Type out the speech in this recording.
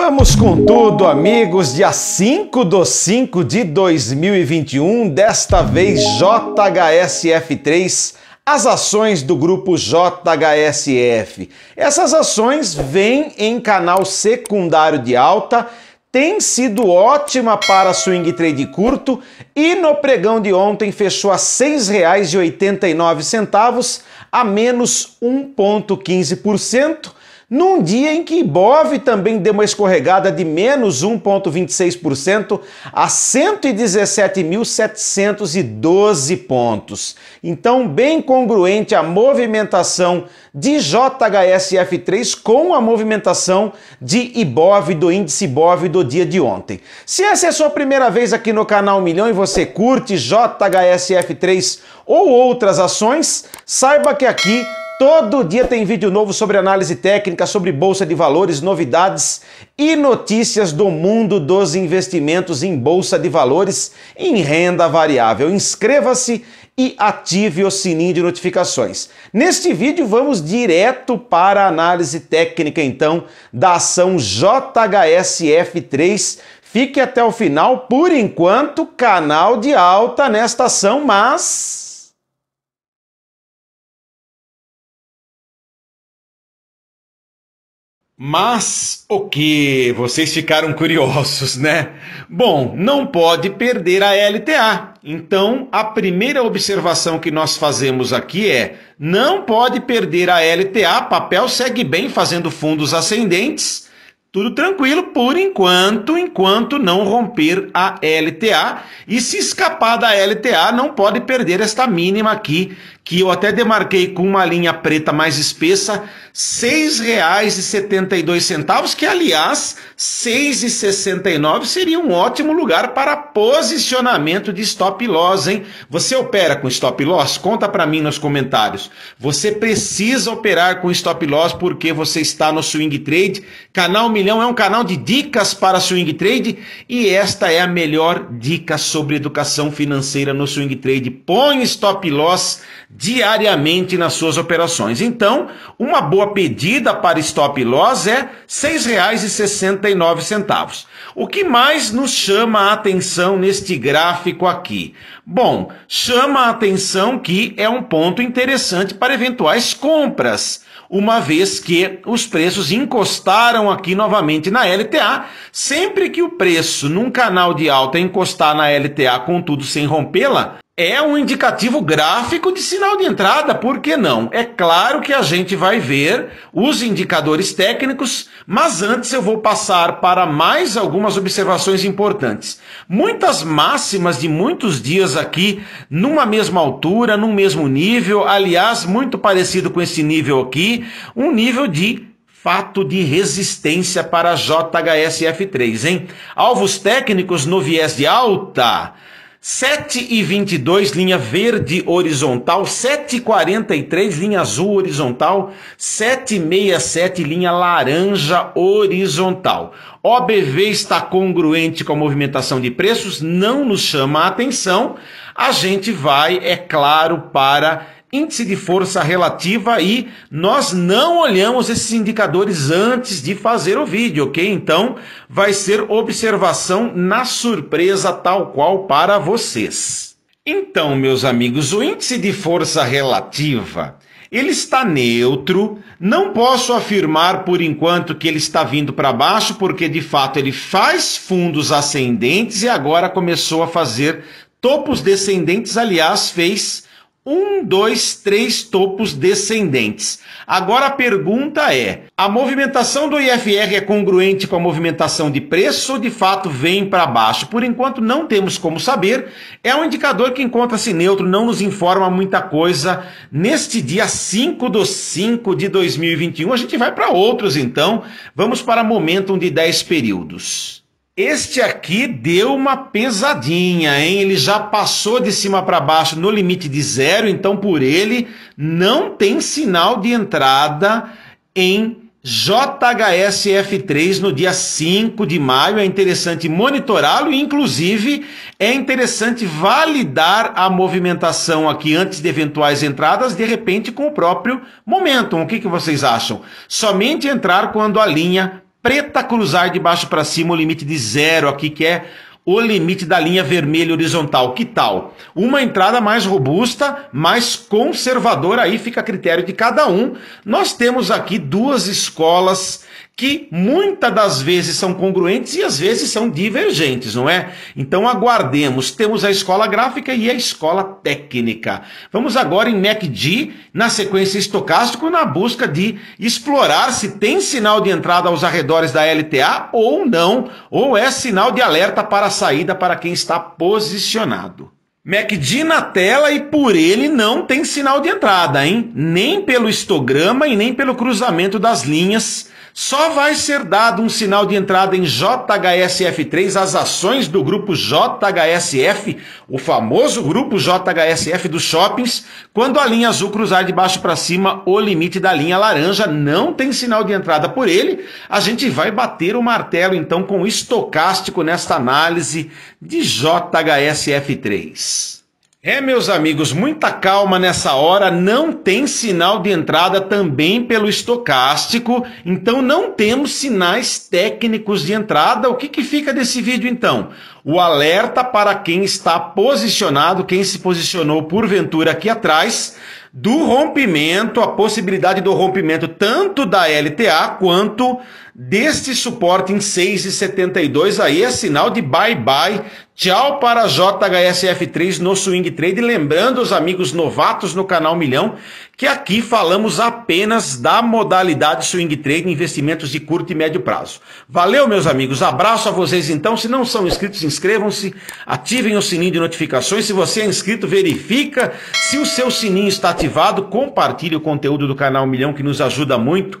Vamos com tudo, amigos. Dia 5 do 5 de 2021, desta vez JHSF3, as ações do grupo JHSF. Essas ações vêm em canal secundário de alta tem sido ótima para swing trade curto e no pregão de ontem fechou a R$ 6,89, a menos 1,15%, num dia em que Ibov também deu uma escorregada de menos 1,26% a 117.712 pontos. Então, bem congruente a movimentação de JHSF3 com a movimentação de Ibov, do índice Ibov do dia de ontem. Se essa é a sua primeira vez aqui no canal Milhão e você curte JHSF3 ou outras ações, saiba que aqui Todo dia tem vídeo novo sobre análise técnica, sobre bolsa de valores, novidades e notícias do mundo dos investimentos em bolsa de valores em renda variável. Inscreva-se e ative o sininho de notificações. Neste vídeo vamos direto para a análise técnica então da ação JHSF3. Fique até o final, por enquanto, canal de alta nesta ação, mas Mas o okay, que vocês ficaram curiosos, né? Bom, não pode perder a LTA. Então, a primeira observação que nós fazemos aqui é: não pode perder a LTA. Papel segue bem fazendo fundos ascendentes tudo tranquilo por enquanto, enquanto não romper a LTA. E se escapar da LTA, não pode perder esta mínima aqui, que eu até demarquei com uma linha preta mais espessa, R$ 6,72, que aliás, R$ 6,69 seria um ótimo lugar para posicionamento de stop loss, hein? Você opera com stop loss? Conta para mim nos comentários. Você precisa operar com stop loss porque você está no swing trade, canal Milhão é um canal de dicas para swing trade e esta é a melhor dica sobre educação financeira no swing trade. Põe stop loss diariamente nas suas operações. Então, uma boa pedida para stop loss é R$ 6,69. O que mais nos chama a atenção neste gráfico aqui? Bom, chama a atenção que é um ponto interessante para eventuais compras, uma vez que os preços encostaram aqui no novamente na LTA. Sempre que o preço num canal de alta encostar na LTA, contudo sem rompê-la, é um indicativo gráfico de sinal de entrada, por que não? É claro que a gente vai ver os indicadores técnicos, mas antes eu vou passar para mais algumas observações importantes. Muitas máximas de muitos dias aqui, numa mesma altura, num mesmo nível, aliás, muito parecido com esse nível aqui, um nível de fato de resistência para JHSF3, hein? Alvos técnicos no viés de alta. 7 e 22 linha verde horizontal, 7.43 linha azul horizontal, 7.67 linha laranja horizontal. OBV está congruente com a movimentação de preços, não nos chama a atenção. A gente vai, é claro, para índice de força relativa e nós não olhamos esses indicadores antes de fazer o vídeo, ok? Então vai ser observação na surpresa, tal qual para vocês. Então, meus amigos, o índice de força relativa ele está neutro. Não posso afirmar por enquanto que ele está vindo para baixo, porque de fato ele faz fundos ascendentes e agora começou a fazer topos descendentes. Aliás, fez um, dois, três topos descendentes. Agora a pergunta é: a movimentação do IFR é congruente com a movimentação de preço ou de fato vem para baixo? Por enquanto não temos como saber. É um indicador que encontra-se neutro, não nos informa muita coisa. Neste dia 5 de 5 de 2021, a gente vai para outros então. Vamos para momentum de 10 períodos. Este aqui deu uma pesadinha, hein? Ele já passou de cima para baixo no limite de zero, então por ele não tem sinal de entrada em JHSF3 no dia 5 de maio. É interessante monitorá-lo e, inclusive, é interessante validar a movimentação aqui antes de eventuais entradas, de repente com o próprio momento. O que, que vocês acham? Somente entrar quando a linha preta cruzar de baixo para cima o limite de zero aqui, que é o limite da linha vermelha horizontal. Que tal? Uma entrada mais robusta, mais conservadora, aí fica a critério de cada um. Nós temos aqui duas escolas que muitas das vezes são congruentes e às vezes são divergentes, não é? Então aguardemos. Temos a escola gráfica e a escola técnica. Vamos agora em MACD, na sequência estocástico, na busca de explorar se tem sinal de entrada aos arredores da LTA ou não, ou é sinal de alerta para a saída para quem está posicionado. MACD na tela e por ele não tem sinal de entrada, hein? Nem pelo histograma e nem pelo cruzamento das linhas só vai ser dado um sinal de entrada em JHSF3 às ações do grupo JHSF, o famoso grupo JHSF dos shoppings, quando a linha azul cruzar de baixo para cima o limite da linha laranja, não tem sinal de entrada por ele. A gente vai bater o martelo então com o estocástico nesta análise de JHSF3. É, meus amigos, muita calma nessa hora, não tem sinal de entrada também pelo estocástico, então não temos sinais técnicos de entrada. O que, que fica desse vídeo então? O alerta para quem está posicionado, quem se posicionou porventura aqui atrás, do rompimento, a possibilidade do rompimento tanto da LTA quanto deste suporte em 6,72 aí é sinal de bye bye, tchau para JHSF3 no Swing Trade, lembrando os amigos novatos no canal Milhão que aqui falamos apenas da modalidade Swing Trade, investimentos de curto e médio prazo. Valeu meus amigos, abraço a vocês então, se não são inscritos, inscrevam-se, ativem o sininho de notificações, se você é inscrito, verifica se o seu sininho está ativado, compartilhe o conteúdo do canal Milhão que nos ajuda muito.